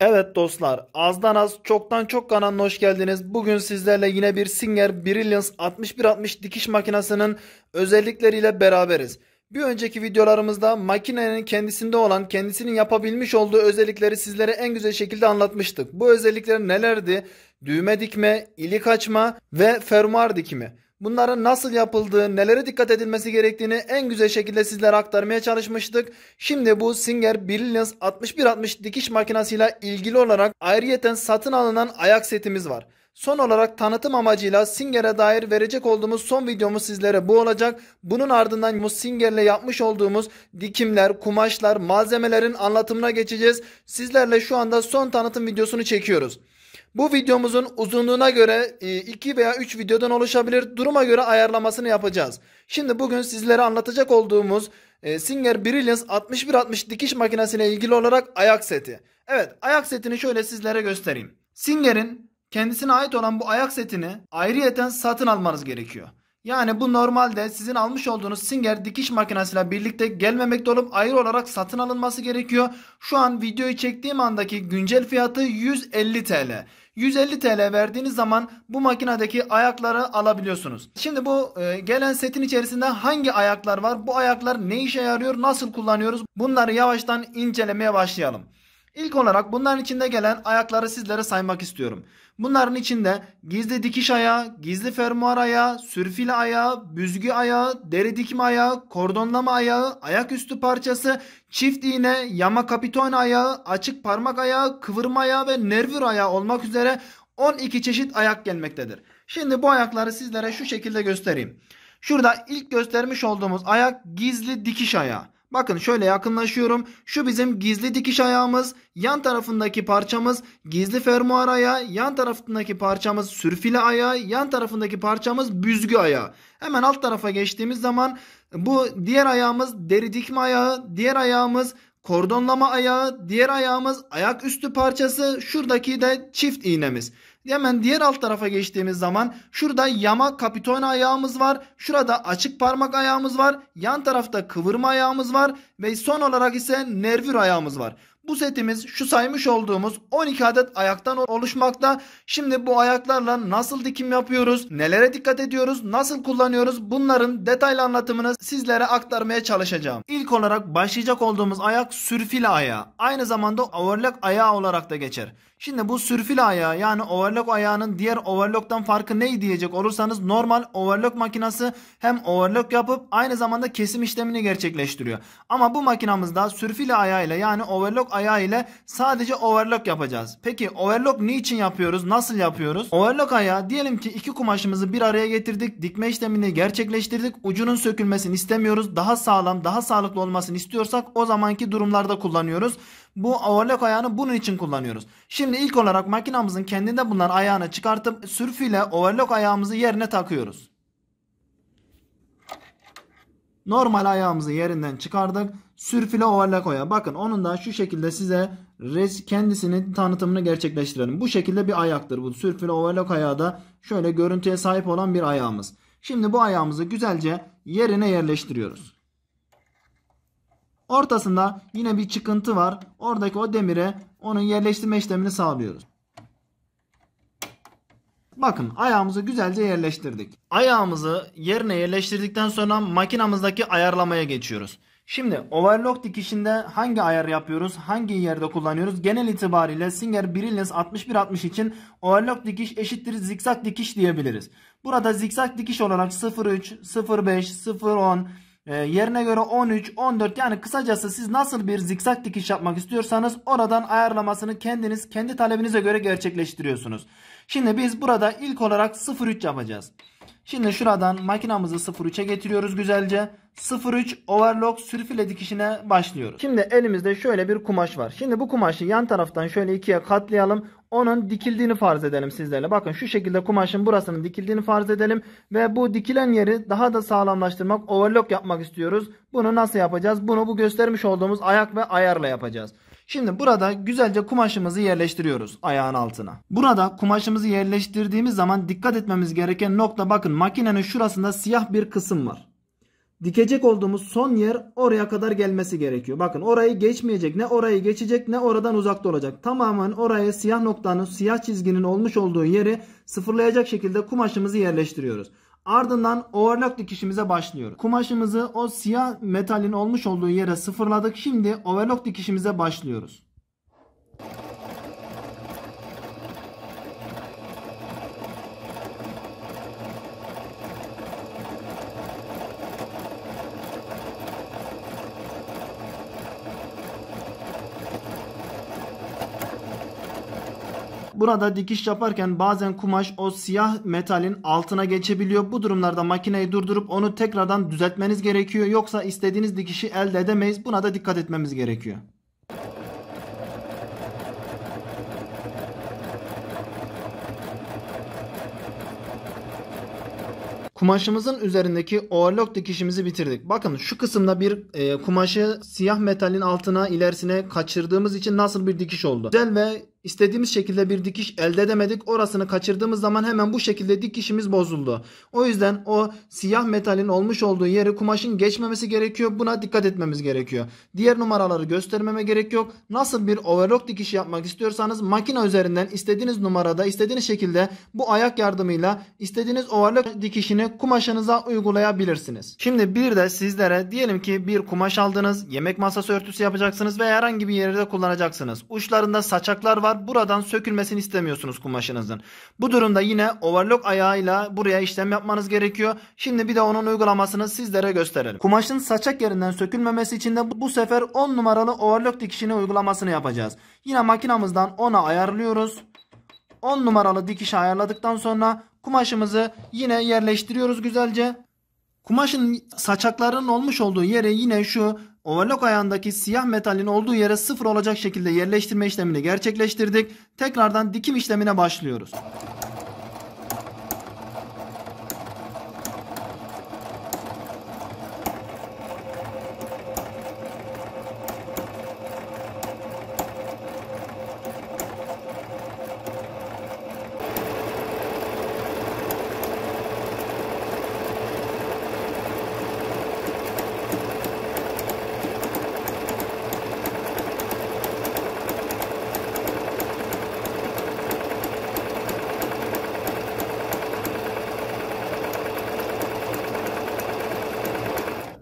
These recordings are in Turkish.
Evet dostlar azdan az çoktan çok kanalına hoş geldiniz. Bugün sizlerle yine bir Singer Brilliance 6160 dikiş makinesinin özellikleriyle beraberiz. Bir önceki videolarımızda makinenin kendisinde olan kendisinin yapabilmiş olduğu özellikleri sizlere en güzel şekilde anlatmıştık. Bu özellikler nelerdi? Düğme dikme, ilik açma ve fermuar dikimi. Bunların nasıl yapıldığı, nelere dikkat edilmesi gerektiğini en güzel şekilde sizlere aktarmaya çalışmıştık. Şimdi bu Singer Brilliance 6160 dikiş makinesiyle ilgili olarak ayrıyeten satın alınan ayak setimiz var. Son olarak tanıtım amacıyla Singer'e dair verecek olduğumuz son videomuz sizlere bu olacak. Bunun ardından bu Singer'le yapmış olduğumuz dikimler, kumaşlar, malzemelerin anlatımına geçeceğiz. Sizlerle şu anda son tanıtım videosunu çekiyoruz. Bu videomuzun uzunluğuna göre 2 e, veya 3 videodan oluşabilir. Duruma göre ayarlamasını yapacağız. Şimdi bugün sizlere anlatacak olduğumuz e, Singer Brilliance 6160 dikiş makinesine ilgili olarak ayak seti. Evet ayak setini şöyle sizlere göstereyim. Singer'in kendisine ait olan bu ayak setini ayrıyeten satın almanız gerekiyor. Yani bu normalde sizin almış olduğunuz Singer dikiş makinesiyle birlikte gelmemekte olup ayrı olarak satın alınması gerekiyor. Şu an videoyu çektiğim andaki güncel fiyatı 150 TL. 150 TL verdiğiniz zaman bu makinedeki ayakları alabiliyorsunuz. Şimdi bu e, gelen setin içerisinde hangi ayaklar var? Bu ayaklar ne işe yarıyor? Nasıl kullanıyoruz? Bunları yavaştan incelemeye başlayalım. İlk olarak bunların içinde gelen ayakları sizlere saymak istiyorum. Bunların içinde gizli dikiş ayağı, gizli fermuar ayağı, sürfile ayağı, büzgü ayağı, deri dikme ayağı, kordonlama ayağı, ayaküstü parçası, çift iğne, yama kapiton ayağı, açık parmak ayağı, kıvırma ayağı ve nervür ayağı olmak üzere 12 çeşit ayak gelmektedir. Şimdi bu ayakları sizlere şu şekilde göstereyim. Şurada ilk göstermiş olduğumuz ayak gizli dikiş ayağı. Bakın şöyle yakınlaşıyorum. Şu bizim gizli dikiş ayağımız. Yan tarafındaki parçamız gizli fermuar ayağı. Yan tarafındaki parçamız sürfile ayağı. Yan tarafındaki parçamız büzgü ayağı. Hemen alt tarafa geçtiğimiz zaman bu diğer ayağımız deri dikme ayağı. Diğer ayağımız kordonlama ayağı. Diğer ayağımız ayak üstü parçası. Şuradaki de çift iğnemiz. Hemen diğer alt tarafa geçtiğimiz zaman şurada yama kapiton ayağımız var. Şurada açık parmak ayağımız var. Yan tarafta kıvırma ayağımız var. Ve son olarak ise nervür ayağımız var. Bu setimiz şu saymış olduğumuz 12 adet ayaktan oluşmakta. Şimdi bu ayaklarla nasıl dikim yapıyoruz, nelere dikkat ediyoruz, nasıl kullanıyoruz bunların detaylı anlatımını sizlere aktarmaya çalışacağım. İlk olarak başlayacak olduğumuz ayak sürfil ayağı. Aynı zamanda overlock ayağı olarak da geçer. Şimdi bu sürfil ayağı yani overlock ayağının diğer overlock'tan farkı ne diyecek olursanız normal overlock makinası hem overlock yapıp aynı zamanda kesim işlemini gerçekleştiriyor. Ama bu makinamızda sürfil ayağıyla yani overlock ayağı ile sadece overlock yapacağız. Peki overlock niçin yapıyoruz? Nasıl yapıyoruz? Overlock ayağı diyelim ki iki kumaşımızı bir araya getirdik. Dikme işlemini gerçekleştirdik. Ucunun sökülmesini istemiyoruz. Daha sağlam, daha sağlıklı olmasını istiyorsak o zamanki durumlarda kullanıyoruz. Bu overlock ayağını bunun için kullanıyoruz. Şimdi ilk olarak makinamızın kendinde bulunan ayağını çıkartıp sürfüyle overlock ayağımızı yerine takıyoruz. Normal ayağımızı yerinden çıkardık sürfile koya, Bakın onun da şu şekilde size res kendisini tanıtımını gerçekleştirelim. Bu şekilde bir ayaktır bu. Sürfile overlock ayağı da şöyle görüntüye sahip olan bir ayağımız. Şimdi bu ayağımızı güzelce yerine yerleştiriyoruz. Ortasında yine bir çıkıntı var. Oradaki o demire onun yerleştirme işlemini sağlıyoruz. Bakın ayağımızı güzelce yerleştirdik. Ayağımızı yerine yerleştirdikten sonra makinamızdaki ayarlamaya geçiyoruz. Şimdi overlock dikişinde hangi ayar yapıyoruz? Hangi yerde kullanıyoruz? Genel itibariyle Singer Brilliance 60 için overlock dikiş eşittir zikzak dikiş diyebiliriz. Burada zikzak dikiş olarak 03, 05, 010 e, yerine göre 13, 14 yani kısacası siz nasıl bir zikzak dikiş yapmak istiyorsanız oradan ayarlamasını kendiniz kendi talebinize göre gerçekleştiriyorsunuz. Şimdi biz burada ilk olarak 03 yapacağız. Şimdi şuradan makinamızı 03'e getiriyoruz güzelce. 03 overlock sürfile dikişine başlıyoruz. Şimdi elimizde şöyle bir kumaş var. Şimdi bu kumaşı yan taraftan şöyle ikiye katlayalım. Onun dikildiğini farz edelim sizlerle. Bakın şu şekilde kumaşın burasının dikildiğini farz edelim. Ve bu dikilen yeri daha da sağlamlaştırmak, overlock yapmak istiyoruz. Bunu nasıl yapacağız? Bunu bu göstermiş olduğumuz ayak ve ayarla yapacağız. Şimdi burada güzelce kumaşımızı yerleştiriyoruz ayağın altına. Burada kumaşımızı yerleştirdiğimiz zaman dikkat etmemiz gereken nokta bakın makinenin şurasında siyah bir kısım var. Dikecek olduğumuz son yer oraya kadar gelmesi gerekiyor. Bakın orayı geçmeyecek ne orayı geçecek ne oradan uzakta olacak. Tamamen oraya siyah noktanın siyah çizginin olmuş olduğu yeri sıfırlayacak şekilde kumaşımızı yerleştiriyoruz. Ardından overlock dikişimize başlıyoruz. Kumaşımızı o siyah metalin olmuş olduğu yere sıfırladık. Şimdi overlock dikişimize başlıyoruz. Burada dikiş yaparken bazen kumaş o siyah metalin altına geçebiliyor. Bu durumlarda makineyi durdurup onu tekrardan düzeltmeniz gerekiyor. Yoksa istediğiniz dikişi elde edemeyiz. Buna da dikkat etmemiz gerekiyor. Kumaşımızın üzerindeki overlock dikişimizi bitirdik. Bakın şu kısımda bir e, kumaşı siyah metalin altına ilerisine kaçırdığımız için nasıl bir dikiş oldu. Güzel ve İstediğimiz şekilde bir dikiş elde edemedik. Orasını kaçırdığımız zaman hemen bu şekilde dikişimiz bozuldu. O yüzden o siyah metalin olmuş olduğu yeri kumaşın geçmemesi gerekiyor. Buna dikkat etmemiz gerekiyor. Diğer numaraları göstermeme gerek yok. Nasıl bir overlock dikişi yapmak istiyorsanız makine üzerinden istediğiniz numarada istediğiniz şekilde bu ayak yardımıyla istediğiniz overlock dikişini kumaşınıza uygulayabilirsiniz. Şimdi bir de sizlere diyelim ki bir kumaş aldınız. Yemek masası örtüsü yapacaksınız ve herhangi bir yerde kullanacaksınız. Uçlarında saçaklar var kadar buradan sökülmesini istemiyorsunuz kumaşınızın. Bu durumda yine overlock ayağıyla buraya işlem yapmanız gerekiyor. Şimdi bir de onun uygulamasını sizlere gösterelim. Kumaşın saçak yerinden sökülmemesi için de bu sefer 10 numaralı overlock dikişini uygulamasını yapacağız. Yine makinamızdan 10'a ayarlıyoruz. 10 numaralı dikişi ayarladıktan sonra kumaşımızı yine yerleştiriyoruz güzelce. Kumaşın saçaklarının olmuş olduğu yere yine şu Overlock ayağındaki siyah metalin olduğu yere sıfır olacak şekilde yerleştirme işlemini gerçekleştirdik. Tekrardan dikim işlemine başlıyoruz.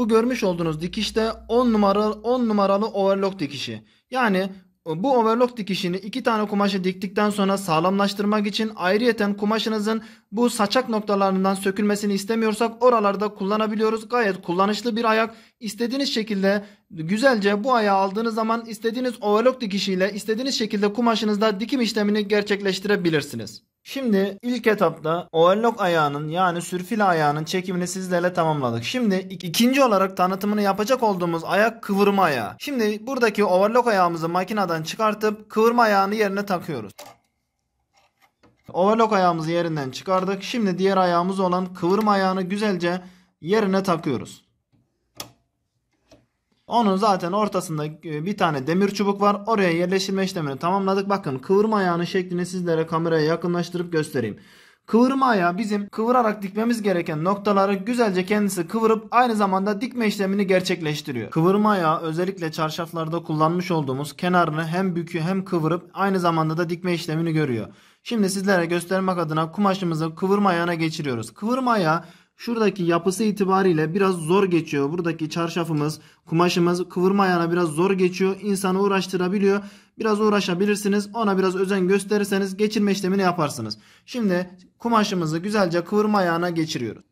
Bu görmüş olduğunuz dikişte 10 numaralı 10 numaralı overlock dikişi. Yani e, bu overlock dikişini iki tane kumaşı diktikten sonra sağlamlaştırmak için ayrıyeten kumaşınızın bu saçak noktalarından sökülmesini istemiyorsak oralarda kullanabiliyoruz. Gayet kullanışlı bir ayak. İstediğiniz şekilde güzelce bu ayağı aldığınız zaman istediğiniz overlock dikişiyle istediğiniz şekilde kumaşınızda dikim işlemini gerçekleştirebilirsiniz. Şimdi ilk etapta overlock ayağının yani sürfil ayağının çekimini sizlerle tamamladık. Şimdi ik ikinci olarak tanıtımını yapacak olduğumuz ayak kıvırma ayağı. Şimdi buradaki overlock ayağımızı makineden çıkartıp kıvırma ayağını yerine takıyoruz. Overlock ayağımızı yerinden çıkardık. Şimdi diğer ayağımız olan kıvırma ayağını güzelce yerine takıyoruz. Onun zaten ortasında e, bir tane demir çubuk var. Oraya yerleştirme işlemini tamamladık. Bakın kıvırma ayağının şeklini sizlere kameraya yakınlaştırıp göstereyim. Kıvırma ayağı bizim kıvırarak dikmemiz gereken noktaları güzelce kendisi kıvırıp aynı zamanda dikme işlemini gerçekleştiriyor. Kıvırma ayağı özellikle çarşaflarda kullanmış olduğumuz kenarını hem bükü hem kıvırıp aynı zamanda da dikme işlemini görüyor. Şimdi sizlere göstermek adına kumaşımızı kıvırma ayağına geçiriyoruz. Kıvırma ayağı Şuradaki yapısı itibariyle biraz zor geçiyor. Buradaki çarşafımız, kumaşımız kıvırma ayağına biraz zor geçiyor. İnsanı uğraştırabiliyor. Biraz uğraşabilirsiniz. Ona biraz özen gösterirseniz geçirme işlemini yaparsınız. Şimdi kumaşımızı güzelce kıvırma ayağına geçiriyoruz.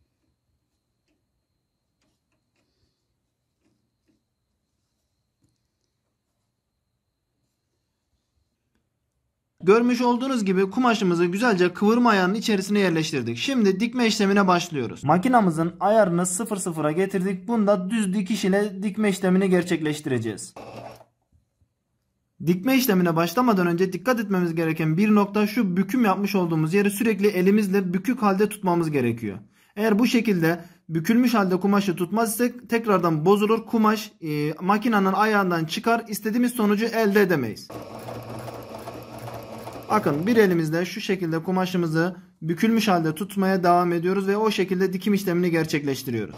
Görmüş olduğunuz gibi kumaşımızı güzelce kıvırma ayarının içerisine yerleştirdik. Şimdi dikme işlemine başlıyoruz. Makinamızın ayarını 0-0'a getirdik. Bunda düz dikiş ile dikme işlemini gerçekleştireceğiz. Dikme işlemine başlamadan önce dikkat etmemiz gereken bir nokta şu büküm yapmış olduğumuz yeri sürekli elimizle bükük halde tutmamız gerekiyor. Eğer bu şekilde bükülmüş halde kumaşı tutmaz isek tekrardan bozulur kumaş e, makinenin ayağından çıkar istediğimiz sonucu elde edemeyiz. Bakın bir elimizle şu şekilde kumaşımızı bükülmüş halde tutmaya devam ediyoruz ve o şekilde dikim işlemini gerçekleştiriyoruz.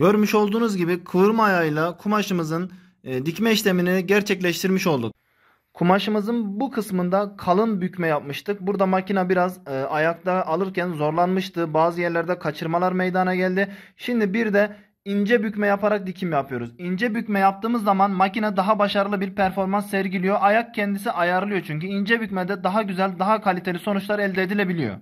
Görmüş olduğunuz gibi kıvırma ayağıyla kumaşımızın e, dikme işlemini gerçekleştirmiş olduk. Kumaşımızın bu kısmında kalın bükme yapmıştık. Burada makina biraz e, ayakta alırken zorlanmıştı. Bazı yerlerde kaçırmalar meydana geldi. Şimdi bir de ince bükme yaparak dikim yapıyoruz. İnce bükme yaptığımız zaman makine daha başarılı bir performans sergiliyor. Ayak kendisi ayarlıyor çünkü ince bükmede daha güzel, daha kaliteli sonuçlar elde edilebiliyor.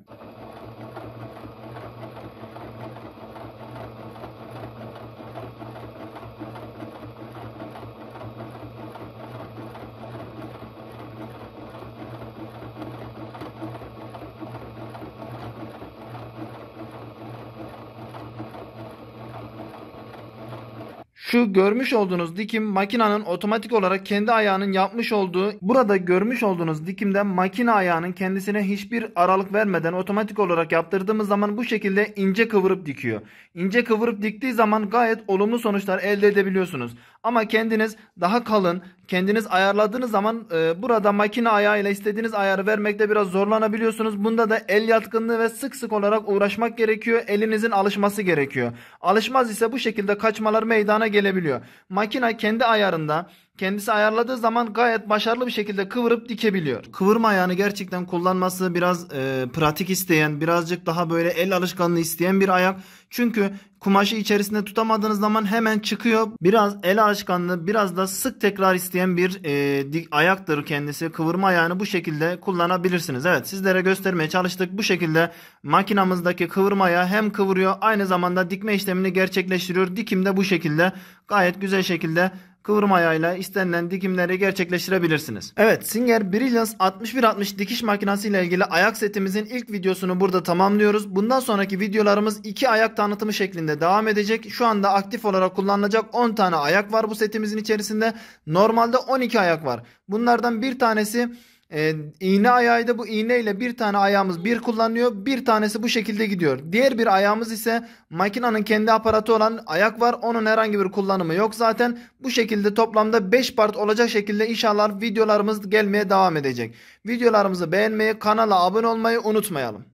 Şu görmüş olduğunuz dikim makinanın otomatik olarak kendi ayağının yapmış olduğu burada görmüş olduğunuz dikimde makine ayağının kendisine hiçbir aralık vermeden otomatik olarak yaptırdığımız zaman bu şekilde ince kıvırıp dikiyor. İnce kıvırıp diktiği zaman gayet olumlu sonuçlar elde edebiliyorsunuz. Ama kendiniz daha kalın, kendiniz ayarladığınız zaman e, burada makine ayağıyla istediğiniz ayarı vermekte biraz zorlanabiliyorsunuz. Bunda da el yatkınlığı ve sık sık olarak uğraşmak gerekiyor. Elinizin alışması gerekiyor. Alışmaz ise bu şekilde kaçmalar meydana gelebiliyor. Makine kendi ayarında kendisi ayarladığı zaman gayet başarılı bir şekilde kıvırıp dikebiliyor. Kıvırma ayağını gerçekten kullanması biraz e, pratik isteyen, birazcık daha böyle el alışkanlığı isteyen bir ayak. Çünkü kumaşı içerisinde tutamadığınız zaman hemen çıkıyor. Biraz el alışkanlığı, biraz da sık tekrar isteyen bir e, dik, ayaktır kendisi. Kıvırma ayağını bu şekilde kullanabilirsiniz. Evet sizlere göstermeye çalıştık. Bu şekilde makinamızdaki kıvırma ayağı hem kıvırıyor aynı zamanda dikme işlemini gerçekleştiriyor. Dikim de bu şekilde gayet güzel şekilde kıvrım ayağıyla istenilen dikimleri gerçekleştirebilirsiniz. Evet Singer Brilliance 6160 dikiş makinesi ile ilgili ayak setimizin ilk videosunu burada tamamlıyoruz. Bundan sonraki videolarımız iki ayak tanıtımı şeklinde devam edecek. Şu anda aktif olarak kullanılacak 10 tane ayak var bu setimizin içerisinde. Normalde 12 ayak var. Bunlardan bir tanesi ee, e, ayağı da bu iğneyle bir tane ayağımız bir kullanıyor bir tanesi bu şekilde gidiyor. Diğer bir ayağımız ise makinanın kendi aparatı olan ayak var onun herhangi bir kullanımı yok zaten. Bu şekilde toplamda 5 part olacak şekilde inşallah videolarımız gelmeye devam edecek. Videolarımızı beğenmeyi kanala abone olmayı unutmayalım.